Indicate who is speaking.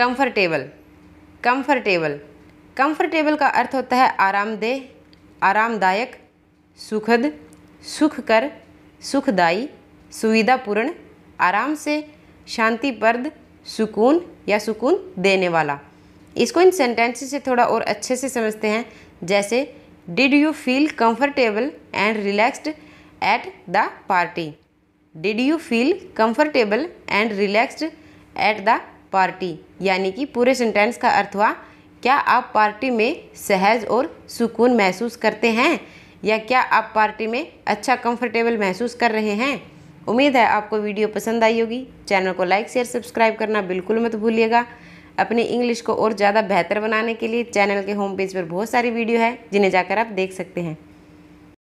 Speaker 1: comfortable comfortable comfortable का अर्थ होता है आरामदेह आरामदायक सुखद सुखकर सुखदाई सुविधापूर्ण आराम से शांतिप्रद सुकून या सुकून देने वाला इसको इन सेंटेंसेस से थोड़ा और अच्छे से समझते हैं जैसे did you feel comfortable and relaxed at the party did you feel comfortable and relaxed at the party यानी कि पूरे सेंटेंस का अर्थ हुआ क्या आप पार्टी में सहज और सुकून महसूस करते हैं या क्या आप पार्टी में अच्छा कंफर्टेबल महसूस कर रहे हैं उम्मीद है आपको वीडियो पसंद आई होगी चैनल को लाइक शेयर सब्सक्राइब करना बिल्कुल मत भूलिएगा अपनी इंग्लिश को और ज़्यादा बेहतर बनाने के लिए चैनल के होम पेज पर बहुत सारी वीडियो है जिन्हें जाकर आप देख सकते हैं